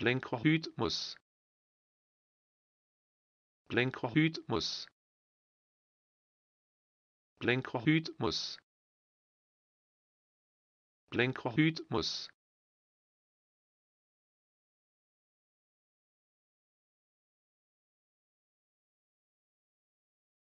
Blenkerhythmus Blenkerhythmus Blenkerhythmus Blenkerhythmus